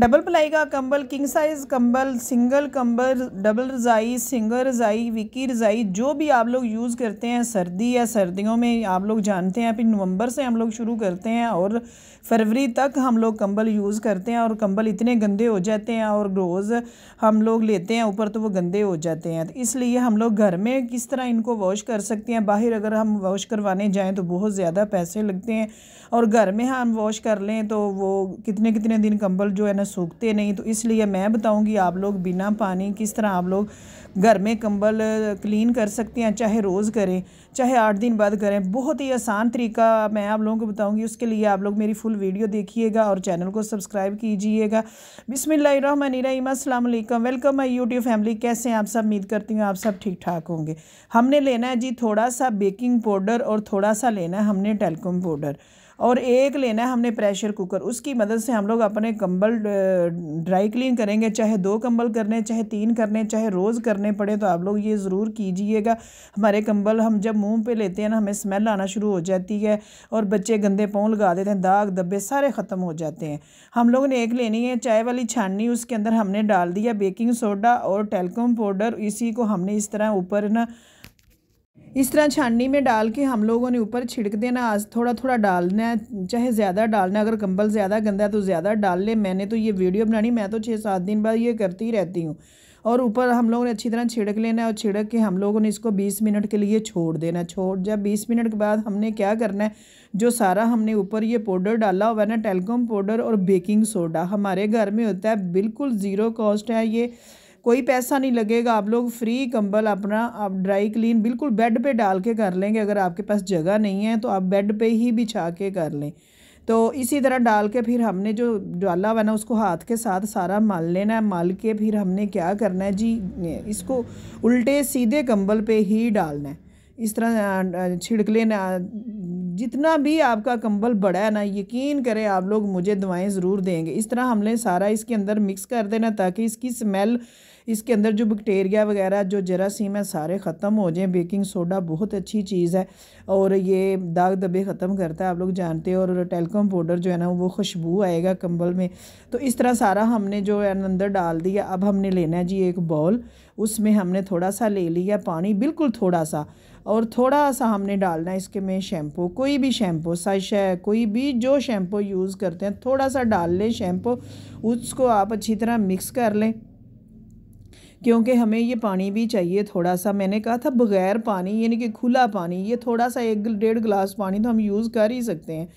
double ply का कंबल king size कंबल सिंगल कंबल डबल रज़ाई सिंगल रज़ाई विकी रज़ाई जो भी आप लोग यूज़ करते हैं सर्दी या सर्दियों में आप लोग जानते हैं फिर नवंबर से हम लोग शुरू करते हैं और फरवरी तक हम लोग कंबल यूज़ करते हैं और कंबल इतने गंदे हो जाते हैं और रोज़ हम लोग लेते हैं ऊपर तो वो गंदे हो जाते हैं तो इसलिए हम लोग घर में किस तरह इनको वॉश कर सकते हैं बाहर अगर हम वॉश करवाने जाएँ तो बहुत ज़्यादा पैसे लगते हैं और घर में हम वॉश कर लें तो वो कितने कितने दिन कंबल जो है ना सूखते नहीं तो इसलिए मैं बताऊंगी आप लोग बिना पानी किस तरह आप लोग घर में कंबल क्लीन कर सकते हैं चाहे रोज़ करें चाहे आठ दिन बाद करें बहुत ही आसान तरीका मैं आप लोगों को बताऊंगी उसके लिए आप लोग मेरी फुल वीडियो देखिएगा और चैनल को सब्सक्राइब कीजिएगा बिसमीम अल्लाम वेलकम माई यूट्यूब फैमिली कैसे हैं आप सब उम्मीद करती हूँ आप सब ठीक ठाक होंगे हमने लेना है जी थोड़ा सा बेकिंग पाउडर और थोड़ा सा लेना है हमने टेलकम पाउडर और एक लेना है हमने प्रेशर कुकर उसकी मदद से हम लोग अपने कंबल ड्राई क्लीन करेंगे चाहे दो कंबल करने चाहे तीन करने चाहे रोज़ करने पड़े तो आप लोग ये ज़रूर कीजिएगा हमारे कंबल हम जब मुंह पे लेते हैं ना हमें स्मेल आना शुरू हो जाती है और बच्चे गंदे पाँव लगा देते हैं दाग दब्बे सारे ख़त्म हो जाते हैं हम लोगों ने एक लेनी है चाय वाली छाननी उसके अंदर हमने डाल दिया बेकिंग सोडा और टेलकम पाउडर इसी को हमने इस तरह ऊपर ना इस तरह छाननी में डाल के हम लोगों ने ऊपर छिड़क देना आज थोड़ा थोड़ा डालना है चाहे ज़्यादा डालना अगर कंबल ज़्यादा गंदा है तो ज़्यादा डाल ले मैंने तो ये वीडियो बनानी मैं तो छः सात दिन बाद ये करती ही रहती हूँ और ऊपर हम लोगों ने अच्छी तरह छिड़क लेना है और छिड़क के हम लोगों ने इसको बीस मिनट के लिए छोड़ देना छोड़ जब बीस मिनट के बाद हमने क्या करना है जो सारा हमने ऊपर ये पाउडर डाला हुआ है ना टेलकॉम पाउडर और बेकिंग सोडा हमारे घर में होता है बिल्कुल ज़ीरो कॉस्ट है ये कोई पैसा नहीं लगेगा आप लोग फ्री कंबल अपना आप ड्राई क्लीन बिल्कुल बेड पे डाल के कर लेंगे अगर आपके पास जगह नहीं है तो आप बेड पे ही बिछा के कर लें तो इसी तरह डाल के फिर हमने जो ज्वाला हुआ ना उसको हाथ के साथ सारा मल लेना है मल के फिर हमने क्या करना है जी इसको उल्टे सीधे कंबल पे ही डालना है इस तरह छिड़क लेना जितना भी आपका कंबल बड़ा है ना यकीन करें आप लोग मुझे दवाएं ज़रूर देंगे इस तरह हमने सारा इसके अंदर मिक्स कर देना ताकि इसकी स्मेल इसके अंदर जो बैक्टीरिया वगैरह जो जरासीम है सारे ख़त्म हो जाएं बेकिंग सोडा बहुत अच्छी चीज़ है और ये दाग दबे ख़त्म करता है आप लोग जानते हैं और टेलकॉम पाउडर जो है ना वो खुशबू आएगा कंबल में तो इस तरह सारा हमने जो है अंदर डाल दिया अब हमने लेना है जी एक बॉल उसमें हमने थोड़ा सा ले लिया पानी बिल्कुल थोड़ा सा और थोड़ा सा हमने डालना है इसके में शैम्पू कोई भी शैम्पू सश है कोई भी जो शैम्पू यूज़ करते हैं थोड़ा सा डाल लें शैम्पू उसको आप अच्छी तरह मिक्स कर लें क्योंकि हमें ये पानी भी चाहिए थोड़ा सा मैंने कहा था बग़ैर पानी यानी कि खुला पानी ये थोड़ा सा एक डेढ़ गिलास पानी तो हम यूज़ कर ही सकते हैं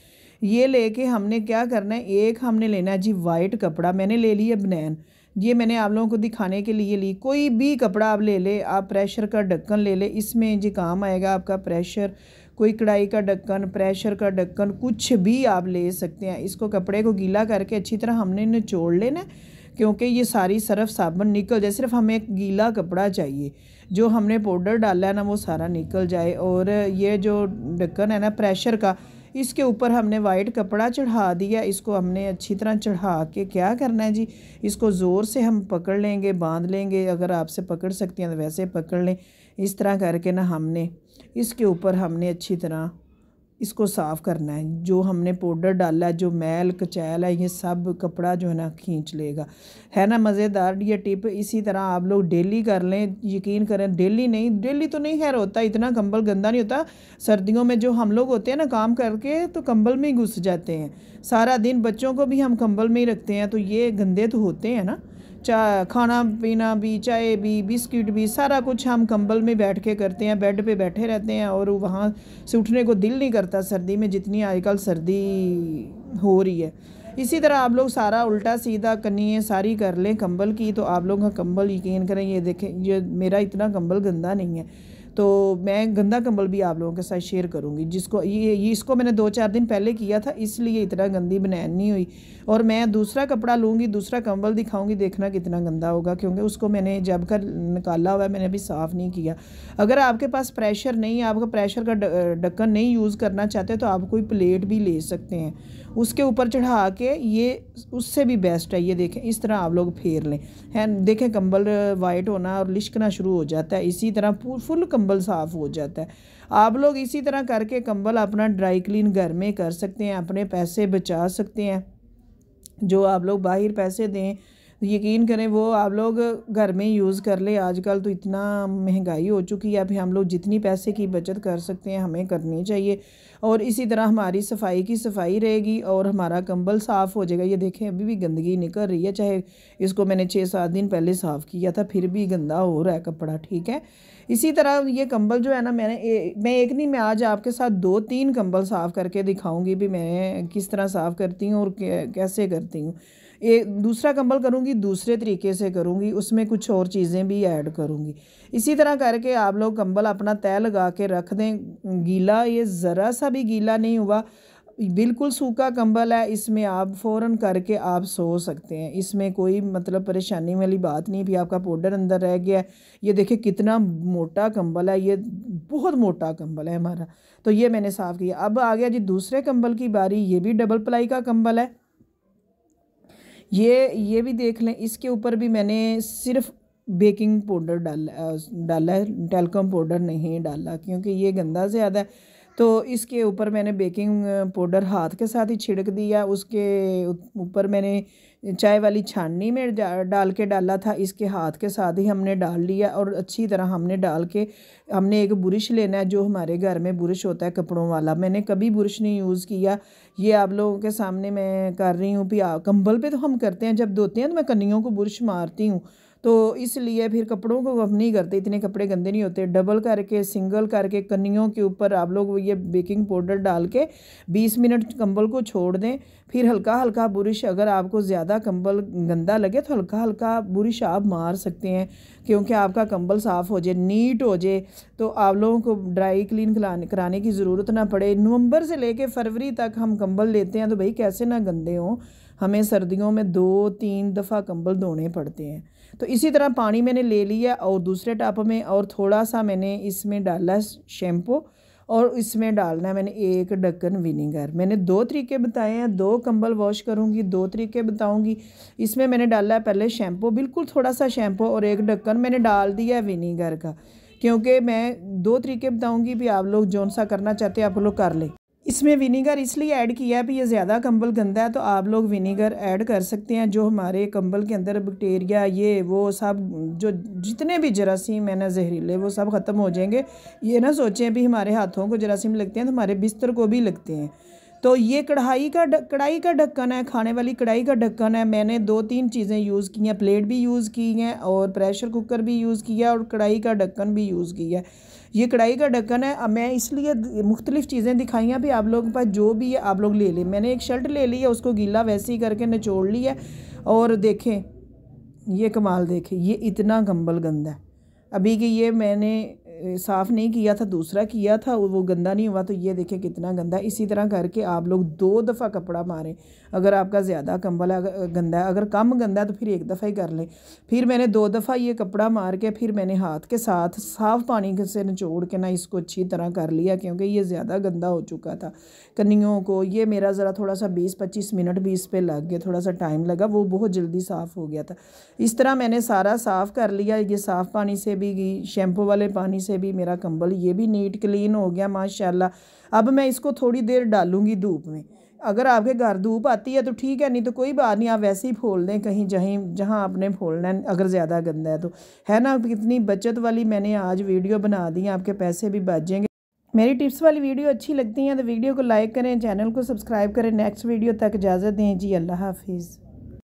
ये लेके हमने क्या करना है एक हमने लेना है जी वाइट कपड़ा मैंने ले लिया बनैन ये मैंने आप लोगों को दिखाने के लिए ली कोई भी कपड़ा आप ले ले आप प्रेशर का ढक्कन ले ले इसमें जी काम आएगा आपका प्रेशर कोई कढ़ाई का ढक्कन प्रेशर का ढक्कन कुछ भी आप ले सकते हैं इसको कपड़े को गीला करके अच्छी तरह हमने निचोड़ लेना क्योंकि ये सारी सर्फ साबुन निकल जाए सिर्फ हमें एक गीला कपड़ा चाहिए जो हमने पाउडर डाला है ना वो सारा निकल जाए और ये जो ढक्कन है ना प्रेशर का इसके ऊपर हमने वाइट कपड़ा चढ़ा दिया इसको हमने अच्छी तरह चढ़ा के क्या करना है जी इसको ज़ोर से हम पकड़ लेंगे बांध लेंगे अगर आपसे पकड़ सकती हैं तो वैसे पकड़ लें इस तरह करके ना हमने इसके ऊपर हमने अच्छी तरह इसको साफ़ करना है जो हमने पाउडर डाला है जो मैल कचैल है ये सब कपड़ा जो है ना खींच लेगा है ना मज़ेदार ये टिप इसी तरह आप लोग डेली कर लें यकीन करें डेली नहीं डेली तो नहीं खैर होता इतना कंबल गंदा नहीं होता सर्दियों में जो हम लोग होते हैं ना काम करके तो कंबल में ही घुस जाते हैं सारा दिन बच्चों को भी हम कंबल में ही रखते हैं तो ये गंदे तो होते हैं ना चा खाना पीना भी चाय भी बिस्किट भी सारा कुछ हम कंबल में बैठ के करते हैं बेड पे बैठे रहते हैं और वहाँ से उठने को दिल नहीं करता सर्दी में जितनी आजकल सर्दी हो रही है इसी तरह आप लोग सारा उल्टा सीधा कन्नी सारी कर लें कंबल की तो आप लोग का कंबल यकीन करें ये देखें ये मेरा इतना कंबल गंदा नहीं है तो मैं गंदा कंबल भी आप लोगों के साथ शेयर करूँगी जिसको ये, ये इसको मैंने दो चार दिन पहले किया था इसलिए इतना गंदी बनैन नहीं हुई और मैं दूसरा कपड़ा लूँगी दूसरा कंबल दिखाऊँगी देखना कितना गंदा होगा क्योंकि उसको मैंने जब कर निकाला हुआ है मैंने अभी साफ़ नहीं किया अगर आपके पास प्रेशर नहीं आपका प्रेशर का ढक्कन नहीं यूज़ करना चाहते तो आप कोई प्लेट भी ले सकते हैं उसके ऊपर चढ़ा के ये उससे भी बेस्ट है ये देखें इस तरह आप लोग फेर लें है देखें कंबल वाइट होना और लिशकना शुरू हो जाता है इसी तरह फुल कंबल साफ़ हो जाता है आप लोग इसी तरह करके कंबल अपना ड्राई क्लीन घर में कर सकते हैं अपने पैसे बचा सकते हैं जो आप लोग बाहर पैसे दें यकीन करें वो आप लोग घर में यूज़ कर ले आजकल तो इतना महंगाई हो चुकी है अभी हम लोग जितनी पैसे की बचत कर सकते हैं हमें करनी चाहिए और इसी तरह हमारी सफाई की सफाई रहेगी और हमारा कंबल साफ़ हो जाएगा ये देखें अभी भी गंदगी निकल रही है चाहे इसको मैंने छः सात दिन पहले साफ़ किया था फिर भी गंदा हो रहा है कपड़ा ठीक है इसी तरह ये कंबल जो है ना मैंने ए, मैं एक नहीं मैं आज आपके साथ दो तीन कंबल साफ़ करके दिखाऊंगी भी मैं किस तरह साफ़ करती हूँ और कैसे करती हूँ एक दूसरा कंबल करूँगी दूसरे तरीके से करूँगी उसमें कुछ और चीज़ें भी ऐड करूँगी इसी तरह करके आप लोग कंबल अपना तय लगा के रख दें गीला ये ज़रा सा भी गीला नहीं हुआ बिल्कुल सूखा कंबल है इसमें आप फ़ौरन करके आप सो सकते हैं इसमें कोई मतलब परेशानी वाली बात नहीं भी आपका पाउडर अंदर रह गया है ये देखिए कितना मोटा कंबल है ये बहुत मोटा कंबल है हमारा तो ये मैंने साफ़ किया अब आ गया जी दूसरे कंबल की बारी ये भी डबल प्लाई का कंबल है ये ये भी देख लें इसके ऊपर भी मैंने सिर्फ बेकिंग पाउडर डाला डाला है टेलकम पाउडर नहीं डाला क्योंकि ये गंदा ज़्यादा है तो इसके ऊपर मैंने बेकिंग पाउडर हाथ के साथ ही छिड़क दिया उसके ऊपर मैंने चाय वाली छाननी में डाल के डाला था इसके हाथ के साथ ही हमने डाल लिया और अच्छी तरह हमने डाल के हमने एक बुरश लेना है जो हमारे घर में बुरश होता है कपड़ों वाला मैंने कभी बुरश नहीं यूज़ किया ये आप लोगों के सामने मैं कर रही हूँ भी कंबल पे तो हम करते हैं जब धोते हैं तो मैं कन्नियों को बुरश मारती हूँ तो इसलिए फिर कपड़ों को वफ नहीं करते इतने कपड़े गंदे नहीं होते डबल करके सिंगल करके कन्नियों के ऊपर आप लोग ये बेकिंग पाउडर डाल के बीस मिनट कंबल को छोड़ दें फिर हल्का हल्का बुरश अगर आपको ज़्यादा कंबल गंदा लगे तो हल्का हल्का बुरश आप मार सकते हैं क्योंकि आपका कंबल साफ़ हो जाए नीट हो जाए तो आप लोगों को ड्राई क्लीन कराने की ज़रूरत ना पड़े नवंबर से लेके फरवरी तक हम कंबल लेते हैं तो भाई कैसे ना गंदे हों हमें सर्दियों में दो तीन दफ़ा कंबल धोने पड़ते हैं तो इसी तरह पानी मैंने ले लिया और दूसरे टप में और थोड़ा सा मैंने इसमें डाला शैम्पू और इसमें डालना है मैंने एक ढक्कन विनीगर मैंने दो तरीके बताए हैं दो कंबल वॉश करूंगी दो तरीके बताऊँगी इसमें मैंने डाला है पहले शैम्पू बिल्कुल थोड़ा सा शैम्पू और एक ढक्कन मैंने डाल दिया है विनीगर का क्योंकि मैं दो तरीके बताऊँगी भी आप लोग जौन सा करना चाहते हैं आप लोग कर लें इसमें विनीगर इसलिए ऐड किया है कि ये ज़्यादा कंबल गंदा है तो आप लोग विनीगर ऐड कर सकते हैं जो हमारे कंबल के अंदर बैक्टीरिया ये वो सब जो जितने भी जरासीम है ना जहरीले वो सब ख़त्म हो जाएंगे ये ना सोचें भी हमारे हाथों को जरासीम लगते हैं तो हमारे बिस्तर को भी लगते हैं तो ये कढ़ाई का कढ़ाई का ढक्कन है खाने वाली कढ़ाई का ढक्कन है मैंने दो तीन चीज़ें यूज़ की हैं प्लेट भी यूज़ की हैं और प्रेशर कुकर भी यूज़ किया और कढ़ाई का ढक्कन भी यूज़ किया है ये कढ़ाई का ढक्कन है अब मैं इसलिए मुख्तलिफ़ चीज़ें दिखाई हैं भी आप लोगों के पास जो भी है आप लोग ले लें मैंने एक शर्ट ले ली है उसको गीला वैसे ही करके निचोड़ लिया और देखें ये कमाल देखें ये इतना कम्बल गंदा है अभी कि ये मैंने साफ़ नहीं किया था दूसरा किया था वो गंदा नहीं हुआ तो ये देखें कितना गंदा इसी तरह करके आप लोग दो दफ़ा कपड़ा मारें अगर आपका ज़्यादा कंबल गंदा है अगर कम गंदा है तो फिर एक दफ़ा ही कर लें फिर मैंने दो दफ़ा ये कपड़ा मार के फिर मैंने हाथ के साथ साफ़ पानी से निचोड़ के ना इसको अच्छी तरह कर लिया क्योंकि ये ज़्यादा गंदा हो चुका था कन्नियों को ये मेरा ज़रा थोड़ा सा बीस पच्चीस मिनट भी इस पर लग गया थोड़ा सा टाइम लगा वो बहुत जल्दी साफ़ हो गया था इस तरह मैंने सारा साफ़ कर लिया ये साफ़ पानी से भी शैम्पू वाले पानी से से भी मेरा कंबल ये भी नीट क्लीन हो गया माशाल्लाह अब मैं इसको थोड़ी देर डालूंगी धूप में अगर आपके घर धूप आती है तो ठीक है नहीं तो कोई बात नहीं आप वैसे ही फोल दें कहीं जहीं जहां आपने फोलना है अगर ज़्यादा गंदा है तो है ना कितनी बचत वाली मैंने आज वीडियो बना दी आपके पैसे भी बच जाएंगे मेरी टिप्स वाली वीडियो अच्छी लगती हैं तो वीडियो को लाइक करें चैनल को सब्सक्राइब करें नेक्स्ट वीडियो तक इजाज़त दें जी अल्लाह हाफिज़